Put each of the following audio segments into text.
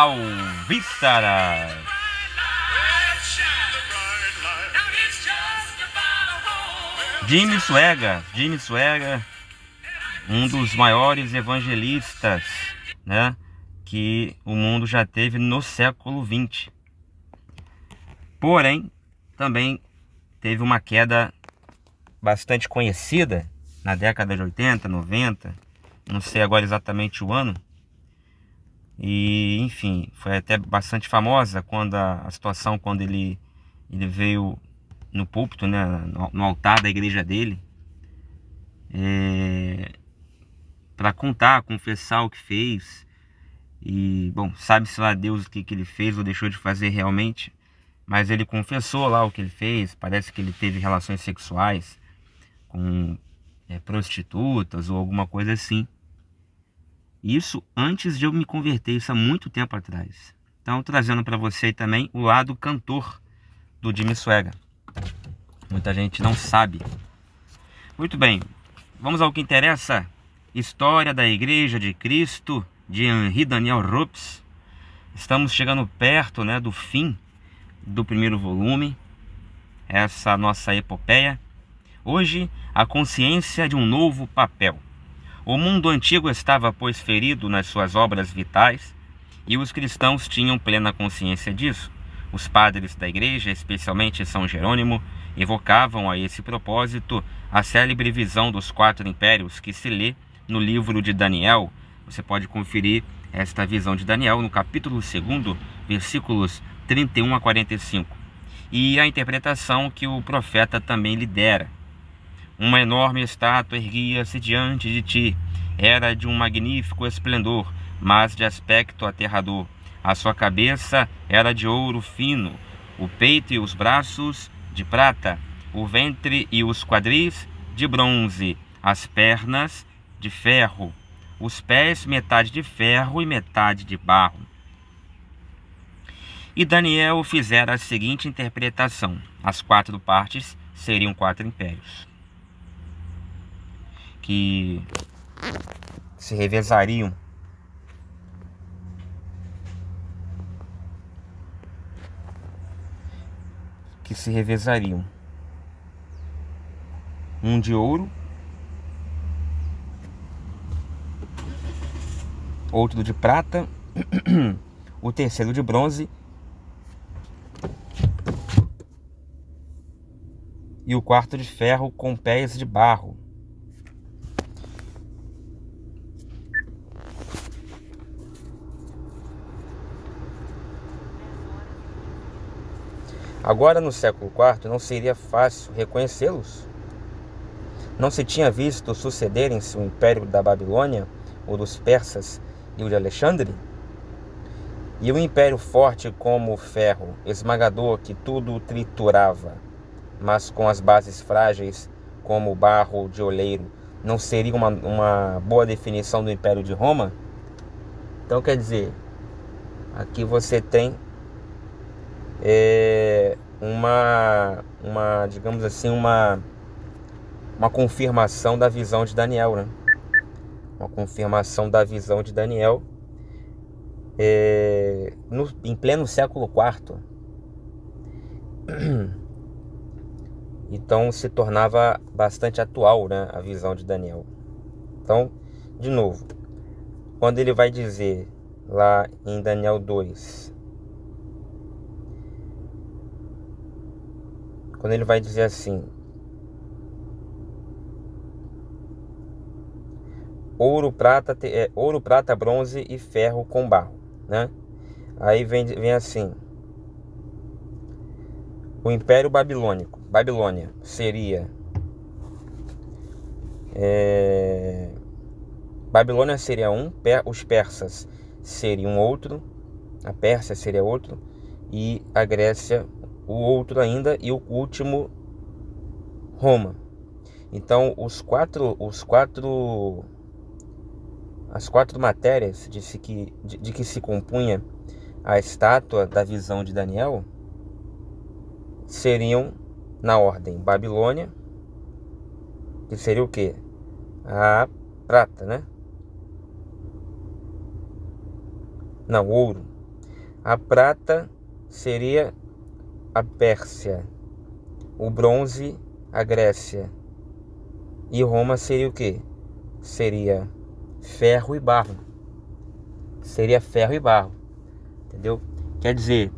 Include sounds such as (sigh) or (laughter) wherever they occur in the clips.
Alvíceras. Jimmy Suega, Jimmy Suega, um dos maiores evangelistas, né, que o mundo já teve no século XX. Porém, também teve uma queda bastante conhecida na década de 80, 90, não sei agora exatamente o ano, e, enfim, foi até bastante famosa quando a, a situação quando ele, ele veio no púlpito, né, no, no altar da igreja dele, é, para contar, confessar o que fez. E, bom, sabe-se lá Deus o que, que ele fez ou deixou de fazer realmente, mas ele confessou lá o que ele fez. Parece que ele teve relações sexuais com é, prostitutas ou alguma coisa assim. Isso antes de eu me converter, isso há muito tempo atrás. Então, trazendo para você também o lado cantor do Jimmy Swagger. Muita gente não sabe. Muito bem, vamos ao que interessa. História da Igreja de Cristo, de Henri Daniel Rups. Estamos chegando perto né, do fim do primeiro volume, essa nossa epopeia. Hoje, a consciência de um novo papel. O mundo antigo estava, pois, ferido nas suas obras vitais e os cristãos tinham plena consciência disso. Os padres da igreja, especialmente São Jerônimo, evocavam a esse propósito a célebre visão dos quatro impérios que se lê no livro de Daniel. Você pode conferir esta visão de Daniel no capítulo 2, versículos 31 a 45. E a interpretação que o profeta também lidera. Uma enorme estátua erguia-se diante de ti. Era de um magnífico esplendor, mas de aspecto aterrador. A sua cabeça era de ouro fino, o peito e os braços de prata, o ventre e os quadris de bronze, as pernas de ferro, os pés metade de ferro e metade de barro. E Daniel fizera a seguinte interpretação: as quatro partes seriam quatro impérios que se revezariam. Que se revezariam. Um de ouro, outro de prata, (clears throat) o terceiro de bronze e o quarto de ferro com pés de barro. Agora, no século IV, não seria fácil reconhecê-los? Não se tinha visto sucederem-se o império da Babilônia, ou dos persas e o de Alexandre? E o um império forte como o ferro, esmagador que tudo triturava, mas com as bases frágeis como o barro de oleiro, não seria uma, uma boa definição do império de Roma? Então, quer dizer, aqui você tem é, uma, uma, digamos assim, uma, uma confirmação da visão de Daniel, né? Uma confirmação da visão de Daniel é, no, em pleno século IV. (clears throat) Então se tornava bastante atual né, a visão de Daniel. Então, de novo, quando ele vai dizer lá em Daniel 2, quando ele vai dizer assim: ouro, prata, é, ouro, prata, bronze e ferro com barro, né? Aí vem, vem assim: o Império Babilônico, Babilônia seria é, Babilônia seria um, os persas seriam outro, a Pérsia seria outro e a Grécia o outro ainda e o último Roma. Então os quatro, os quatro, as quatro matérias de, que, de, de que se compunha a estátua da visão de Daniel seriam na ordem Babilônia, que seria o que? A prata, né? Não, ouro. A prata seria a Pérsia, o bronze, a Grécia. E Roma seria o que? Seria ferro e barro. Seria ferro e barro. Entendeu? Quer dizer,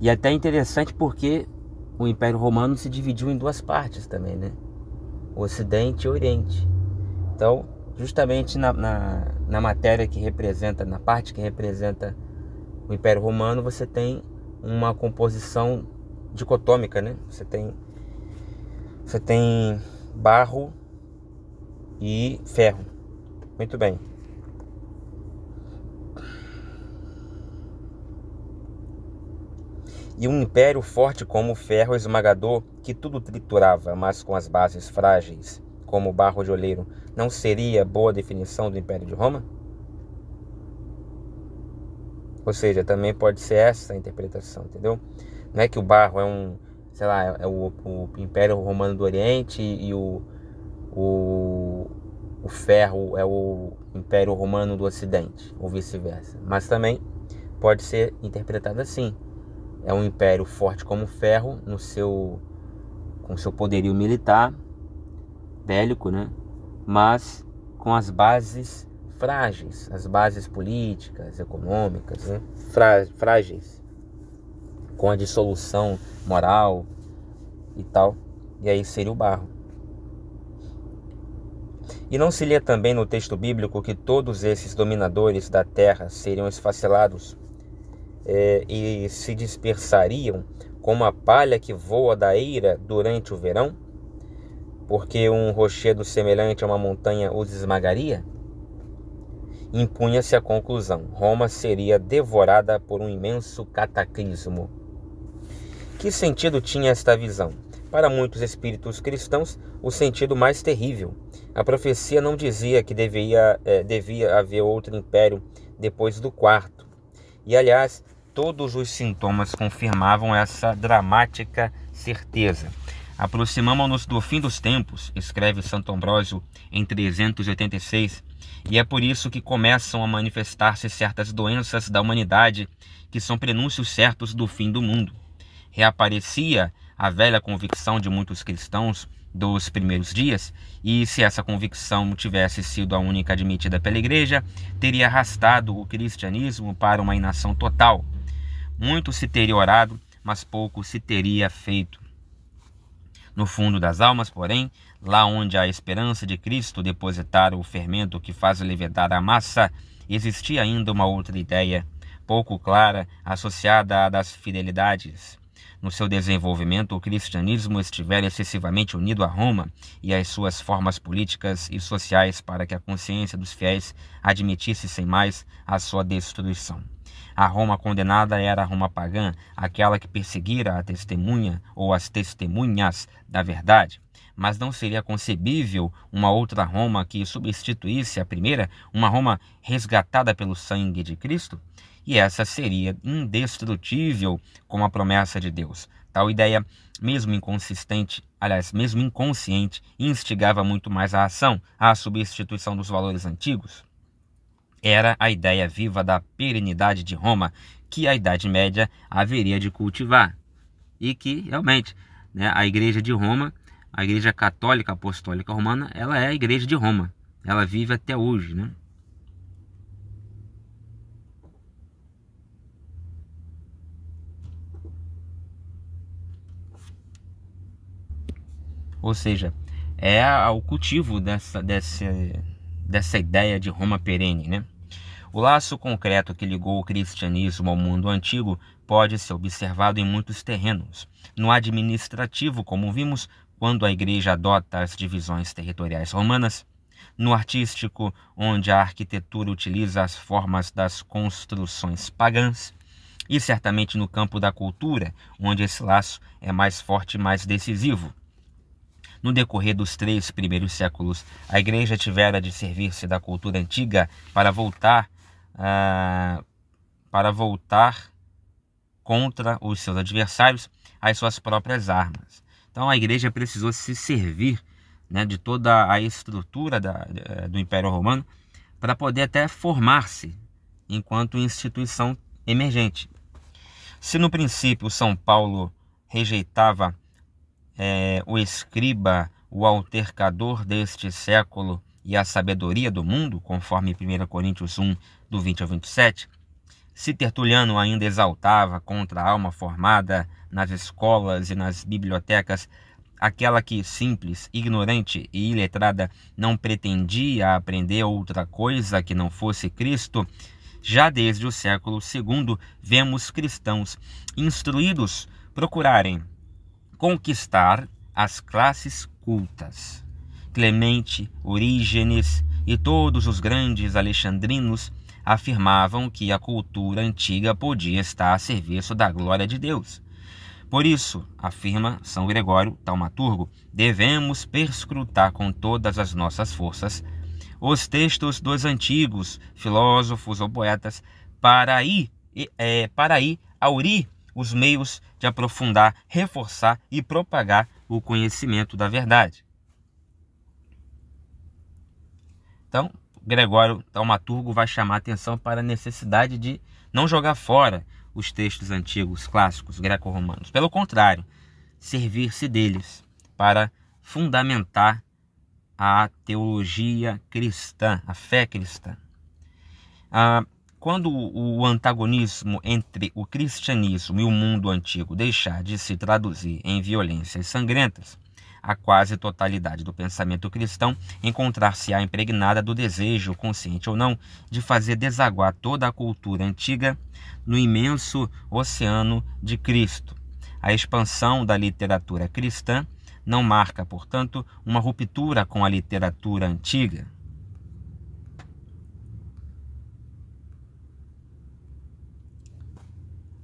e até é interessante porque o Império Romano se dividiu em duas partes também, né? O Ocidente e o Oriente. Então, justamente na, na, na matéria que representa, na parte que representa o Império Romano, você tem uma composição dicotômica, né? Você tem você tem barro e ferro. Muito bem. E um império forte como o ferro esmagador, que tudo triturava, mas com as bases frágeis, como o barro de oleiro, não seria boa definição do império de Roma? Ou seja, também pode ser essa a interpretação, entendeu? Não é que o barro é um, sei lá, é o, o Império Romano do Oriente e o, o, o ferro é o Império Romano do Ocidente, ou vice-versa. Mas também pode ser interpretado assim. É um império forte como o ferro, no seu, com seu poderio militar, bélico, né? mas com as bases frágeis, as bases políticas, econômicas, né? frágeis, com a dissolução moral e tal. E aí seria o barro. E não se lê também no texto bíblico que todos esses dominadores da terra seriam esfacelados é, e se dispersariam como a palha que voa da eira durante o verão? Porque um rochedo semelhante a uma montanha os esmagaria? impunha-se a conclusão: Roma seria devorada por um imenso cataclismo. Que sentido tinha esta visão? Para muitos espíritos cristãos, o sentido mais terrível. A profecia não dizia que devia, eh, devia haver outro império depois do quarto. E, aliás, todos os sintomas confirmavam essa dramática certeza. Aproximamos-nos do fim dos tempos, escreve Santo Ambrósio em 386, e é por isso que começam a manifestar-se certas doenças da humanidade, que são prenúncios certos do fim do mundo. Reaparecia a velha convicção de muitos cristãos dos primeiros dias, e se essa convicção tivesse sido a única admitida pela Igreja, teria arrastado o cristianismo para uma inação total. Muito se teria orado, mas pouco se teria feito. No fundo das almas, porém, lá onde a esperança de Cristo depositara o fermento que faz levedar a massa, existia ainda uma outra ideia, pouco clara, associada à das fidelidades. No seu desenvolvimento, o cristianismo estivera excessivamente unido a Roma e às suas formas políticas e sociais para que a consciência dos fiéis admitisse sem mais a sua destruição. A Roma condenada era a Roma pagã, aquela que perseguira a testemunha ou as testemunhas da verdade. Mas não seria concebível uma outra Roma que substituísse a primeira, uma Roma resgatada pelo sangue de Cristo? E essa seria indestrutível como a promessa de Deus. Tal ideia, mesmo inconsistente, aliás, mesmo inconsciente, instigava muito mais a ação, à substituição dos valores antigos era a ideia viva da perenidade de Roma que a Idade Média haveria de cultivar. E que realmente né, a Igreja de Roma, a Igreja Católica Apostólica Romana, ela é a Igreja de Roma. Ela vive até hoje. Né? Ou seja, é o cultivo dessa, dessa, dessa ideia de Roma perene, né? O laço concreto que ligou o cristianismo ao mundo antigo pode ser observado em muitos terrenos. No administrativo, como vimos, quando a igreja adota as divisões territoriais romanas, no artístico, onde a arquitetura utiliza as formas das construções pagãs, e certamente no campo da cultura, onde esse laço é mais forte e mais decisivo. No decorrer dos três primeiros séculos, a igreja tivera de servir-se da cultura antiga para voltar ah, para voltar contra os seus adversários as suas próprias armas. Então a igreja precisou se servir né, de toda a estrutura da, eh, do Império Romano para poder até formar-se enquanto instituição emergente. Se no princípio São Paulo rejeitava é, o escriba, o altercador deste século, e a sabedoria do mundo, conforme 1 Coríntios 1, do 20 ao 27, se Tertuliano ainda exaltava contra a alma formada nas escolas e nas bibliotecas, aquela que, simples, ignorante e iletrada, não pretendia aprender outra coisa que não fosse Cristo, já desde o século II vemos cristãos instruídos procurarem conquistar as classes cultas. Clemente, Orígenes e todos os grandes alexandrinos afirmavam que a cultura antiga podia estar a serviço da glória de Deus. Por isso, afirma São Gregório Taumaturgo, devemos perscrutar com todas as nossas forças os textos dos antigos filósofos ou poetas para aí, é, para aí aurir os meios de aprofundar, reforçar e propagar o conhecimento da verdade. Então, Gregório Taumaturgo vai chamar atenção para a necessidade de não jogar fora os textos antigos clássicos greco-romanos. Pelo contrário, servir-se deles para fundamentar a teologia cristã, a fé cristã. Ah, quando o antagonismo entre o cristianismo e o mundo antigo deixar de se traduzir em violências sangrentas, a quase totalidade do pensamento cristão encontrar-se-á impregnada do desejo, consciente ou não, de fazer desaguar toda a cultura antiga no imenso oceano de Cristo. A expansão da literatura cristã não marca, portanto, uma ruptura com a literatura antiga.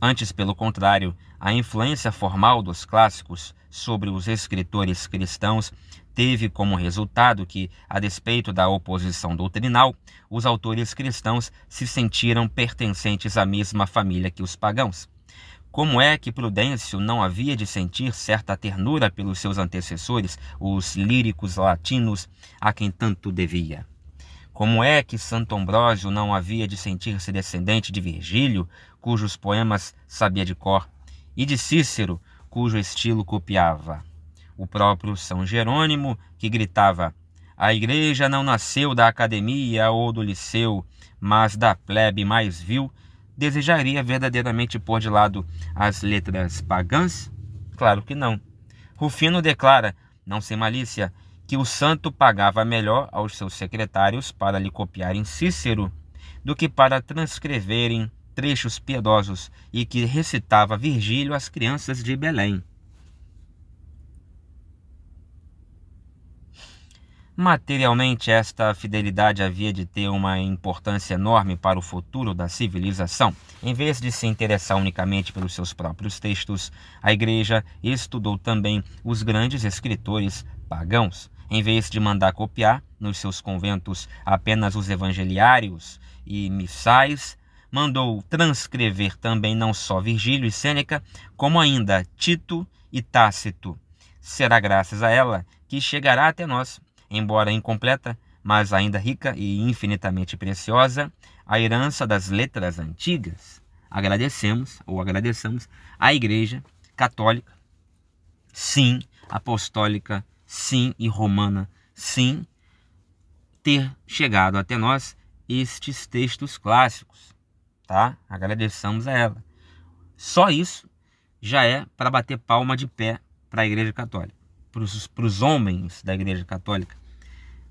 Antes, pelo contrário, a influência formal dos clássicos sobre os escritores cristãos teve como resultado que, a despeito da oposição doutrinal, os autores cristãos se sentiram pertencentes à mesma família que os pagãos. Como é que Prudêncio não havia de sentir certa ternura pelos seus antecessores, os líricos latinos, a quem tanto devia? Como é que Santo Ambrósio não havia de sentir-se descendente de Virgílio, cujos poemas sabia de cor, e de Cícero, cujo estilo copiava o próprio São Jerônimo, que gritava: A igreja não nasceu da academia ou do liceu, mas da plebe mais vil, desejaria verdadeiramente pôr de lado as letras pagãs? Claro que não. Rufino declara, não sem malícia, que o santo pagava melhor aos seus secretários para lhe copiarem Cícero do que para transcreverem trechos piedosos e que recitava Virgílio às crianças de Belém. Materialmente, esta fidelidade havia de ter uma importância enorme para o futuro da civilização. Em vez de se interessar unicamente pelos seus próprios textos, a Igreja estudou também os grandes escritores pagãos. Em vez de mandar copiar nos seus conventos apenas os evangeliários e missais, mandou transcrever também não só Virgílio e Sêneca, como ainda Tito e Tácito. Será graças a ela que chegará até nós, embora incompleta, mas ainda rica e infinitamente preciosa, a herança das letras antigas. Agradecemos ou agradecemos à Igreja Católica, sim, apostólica, sim e romana, sim, ter chegado até nós estes textos clássicos tá? Agradeçamos a ela. Só isso já é para bater palma de pé para a Igreja Católica, para os homens da Igreja Católica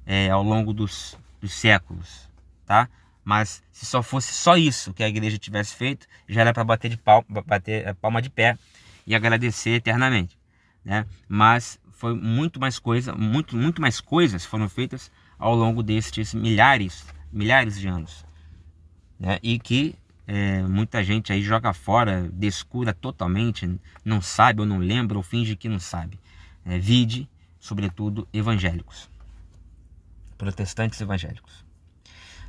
é, ao longo dos, dos séculos, tá? Mas se só fosse só isso que a Igreja tivesse feito, já era para bater de palma, bater é, palma de pé e agradecer eternamente, né? Mas foi muito mais coisa, muito muito mais coisas foram feitas ao longo destes milhares, milhares de anos, né? E que é, muita gente aí joga fora, descura totalmente, não sabe ou não lembra ou finge que não sabe. É, vide, sobretudo, evangélicos, protestantes evangélicos.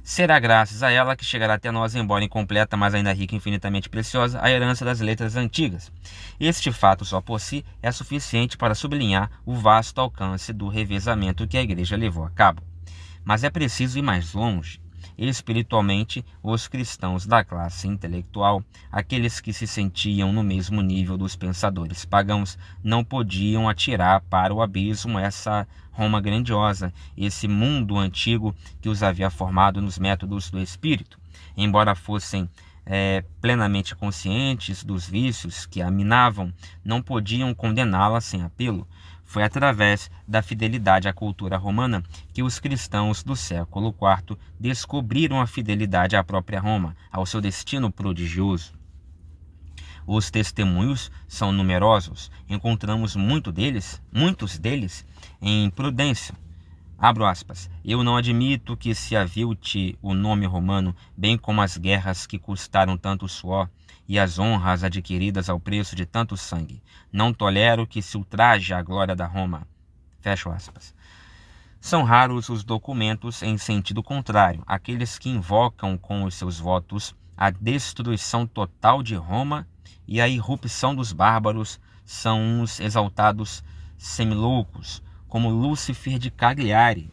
Será graças a ela que chegará até nós, embora incompleta, mas ainda rica e infinitamente preciosa, a herança das letras antigas. Este fato só por si é suficiente para sublinhar o vasto alcance do revezamento que a Igreja levou a cabo. Mas é preciso ir mais longe espiritualmente os cristãos da classe intelectual, aqueles que se sentiam no mesmo nível dos pensadores pagãos, não podiam atirar para o abismo essa Roma grandiosa, esse mundo antigo que os havia formado nos métodos do espírito. Embora fossem é, plenamente conscientes dos vícios que a minavam, não podiam condená-la sem apelo. Foi através da fidelidade à cultura romana que os cristãos do século IV descobriram a fidelidade à própria Roma, ao seu destino prodigioso. Os testemunhos são numerosos. Encontramos muito deles, muitos deles em Prudêncio, Abro aspas. Eu não admito que se avilte o nome romano, bem como as guerras que custaram tanto suor e as honras adquiridas ao preço de tanto sangue. Não tolero que se ultraje a glória da Roma. Fecho aspas. São raros os documentos em sentido contrário, aqueles que invocam com os seus votos a destruição total de Roma e a irrupção dos bárbaros são uns exaltados semiloucos, como Lúcifer de Cagliari,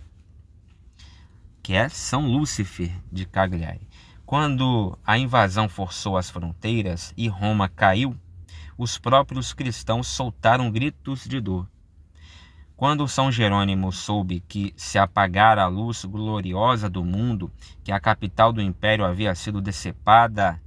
que é São Lúcifer de Cagliari. Quando a invasão forçou as fronteiras e Roma caiu, os próprios cristãos soltaram gritos de dor. Quando São Jerônimo soube que se apagara a luz gloriosa do mundo, que a capital do império havia sido decepada,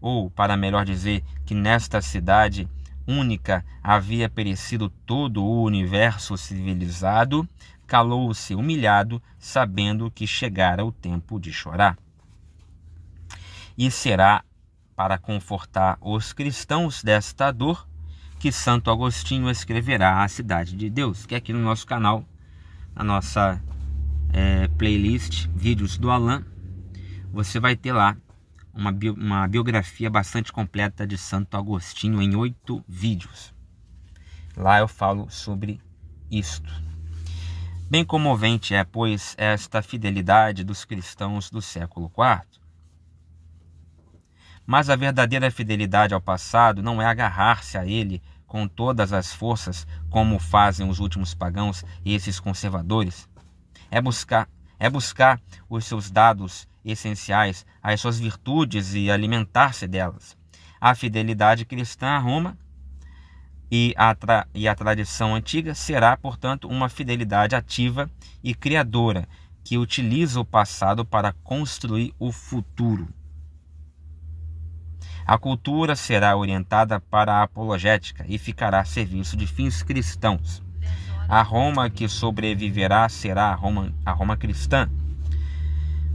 ou, para melhor dizer, que nesta cidade única havia perecido todo o universo civilizado, calou-se humilhado, sabendo que chegara o tempo de chorar. E será para confortar os cristãos desta dor que Santo Agostinho escreverá a Cidade de Deus, que é aqui no nosso canal, na nossa é, playlist Vídeos do Alain, você vai ter lá uma, bio, uma biografia bastante completa de Santo Agostinho em oito vídeos. Lá eu falo sobre isto. Bem comovente é, pois, esta fidelidade dos cristãos do século IV. Mas a verdadeira fidelidade ao passado não é agarrar-se a ele com todas as forças, como fazem os últimos pagãos e esses conservadores. É buscar, é buscar os seus dados essenciais, às suas virtudes e alimentar-se delas. A fidelidade cristã a Roma e a, e a tradição antiga será, portanto, uma fidelidade ativa e criadora que utiliza o passado para construir o futuro. A cultura será orientada para a apologética e ficará a serviço de fins cristãos. A Roma que sobreviverá será a Roma, a Roma cristã,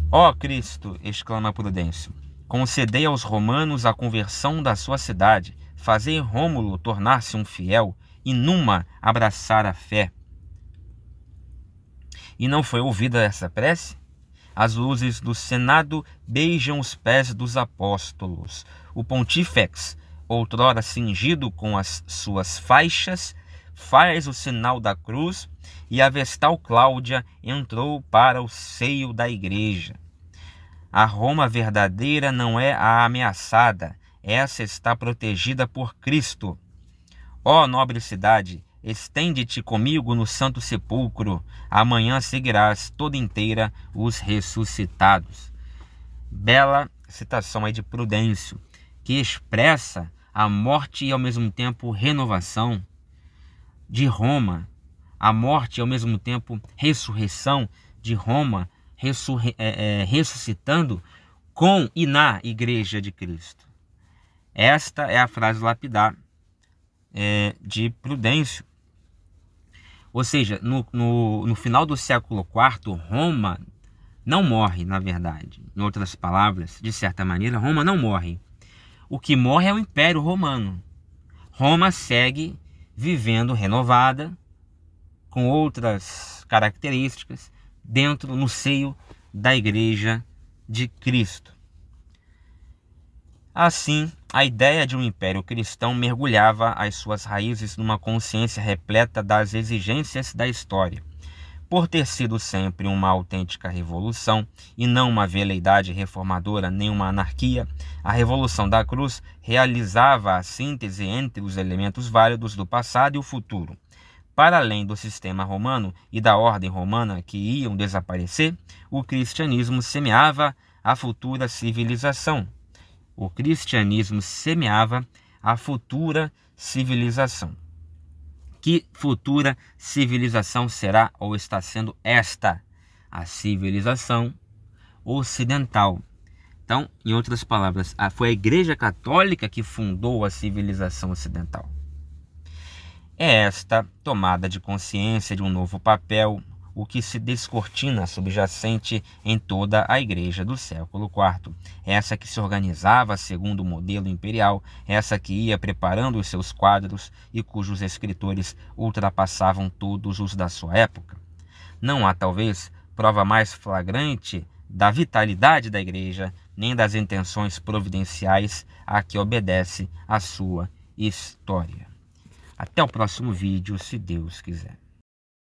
Ó oh Cristo, exclama Prudêncio, concedei aos romanos a conversão da sua cidade, fazei Rômulo tornar-se um fiel e Numa abraçar a fé. E não foi ouvida essa prece? As luzes do Senado beijam os pés dos apóstolos. O pontífex, outrora cingido com as suas faixas, faz o sinal da cruz e a Vestal Cláudia entrou para o seio da igreja. A Roma verdadeira não é a ameaçada, essa está protegida por Cristo. Ó oh, nobre cidade, estende-te comigo no santo sepulcro, amanhã seguirás toda inteira os ressuscitados. Bela citação aí de Prudêncio, que expressa a morte e ao mesmo tempo renovação de Roma, a morte e ao mesmo tempo ressurreição de Roma, é, é, ressuscitando com e na Igreja de Cristo. Esta é a frase lapidar é, de Prudêncio. Ou seja, no, no, no final do século IV, Roma não morre, na verdade. Em outras palavras, de certa maneira, Roma não morre. O que morre é o Império Romano. Roma segue vivendo renovada, com outras características, dentro, no seio da Igreja de Cristo. Assim, a ideia de um império cristão mergulhava as suas raízes numa consciência repleta das exigências da história, por ter sido sempre uma autêntica revolução e não uma veleidade reformadora nem uma anarquia, a Revolução da Cruz realizava a síntese entre os elementos válidos do passado e o futuro. Para além do sistema romano e da ordem romana que iam desaparecer, o cristianismo semeava a futura civilização. O cristianismo semeava a futura civilização que futura civilização será ou está sendo esta? A civilização ocidental. Então, em outras palavras, foi a Igreja Católica que fundou a civilização ocidental. É esta tomada de consciência de um novo papel, o que se descortina subjacente em toda a Igreja do século IV. Essa que se organizava segundo o modelo imperial, essa que ia preparando os seus quadros e cujos escritores ultrapassavam todos os da sua época. Não há, talvez, prova mais flagrante da vitalidade da Igreja nem das intenções providenciais a que obedece a sua história. Até o próximo vídeo, se Deus quiser.